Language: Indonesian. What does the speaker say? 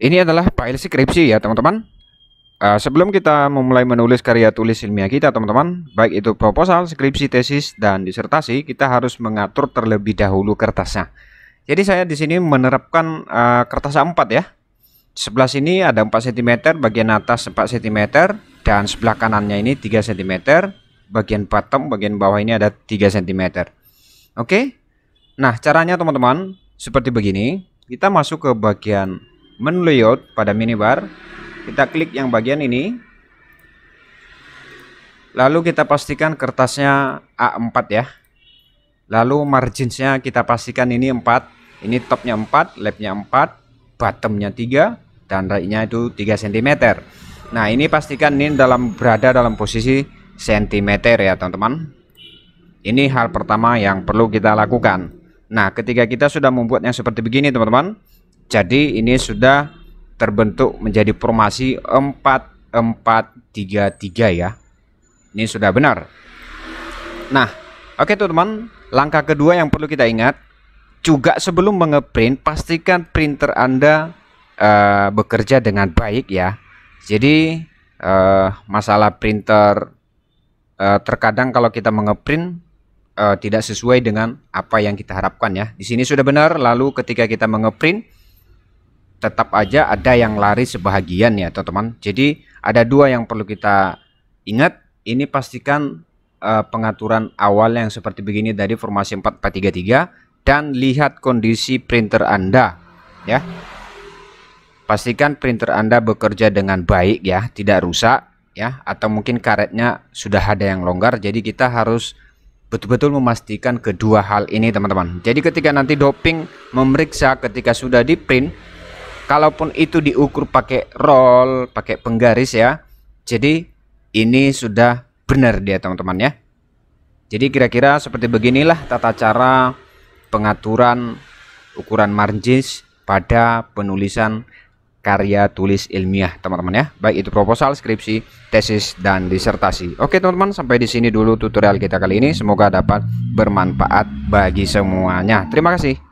Ini adalah file skripsi ya teman-teman. Uh, sebelum kita memulai menulis karya tulis ilmiah kita teman-teman, baik itu proposal, skripsi, tesis, dan disertasi, kita harus mengatur terlebih dahulu kertasnya. Jadi saya di sini menerapkan uh, kertas A4 ya. Sebelah sini ada 4 cm, bagian atas 4 cm, dan sebelah kanannya ini 3 cm, bagian bottom, bagian bawah ini ada 3 cm. Oke, nah caranya teman-teman seperti begini. Kita masuk ke bagian menu layout pada minibar kita klik yang bagian ini lalu kita pastikan kertasnya A4 ya lalu marginsnya kita pastikan ini 4 ini topnya 4 labnya 4 bottomnya 3 dan lainnya itu 3 cm nah ini pastikan ini dalam berada dalam posisi cm ya teman-teman ini hal pertama yang perlu kita lakukan nah ketika kita sudah membuatnya seperti begini teman-teman jadi ini sudah terbentuk menjadi formasi 4433 ya. Ini sudah benar. Nah, oke okay, teman-teman, langkah kedua yang perlu kita ingat juga sebelum mengeprint pastikan printer Anda uh, bekerja dengan baik ya. Jadi uh, masalah printer uh, terkadang kalau kita mengeprint uh, tidak sesuai dengan apa yang kita harapkan ya. Di sini sudah benar. Lalu ketika kita mengeprint tetap aja ada yang lari sebahagian ya teman-teman. Jadi ada dua yang perlu kita ingat. Ini pastikan uh, pengaturan awal yang seperti begini dari formasi 4433 dan lihat kondisi printer Anda ya. Pastikan printer Anda bekerja dengan baik ya, tidak rusak ya atau mungkin karetnya sudah ada yang longgar. Jadi kita harus betul-betul memastikan kedua hal ini teman-teman jadi ketika nanti doping memeriksa ketika sudah di print kalaupun itu diukur pakai roll pakai penggaris ya jadi ini sudah benar dia teman-teman ya jadi kira-kira seperti beginilah tata cara pengaturan ukuran margins pada penulisan karya tulis ilmiah teman-teman ya baik itu proposal skripsi tesis dan disertasi oke teman-teman sampai di sini dulu tutorial kita kali ini semoga dapat bermanfaat bagi semuanya terima kasih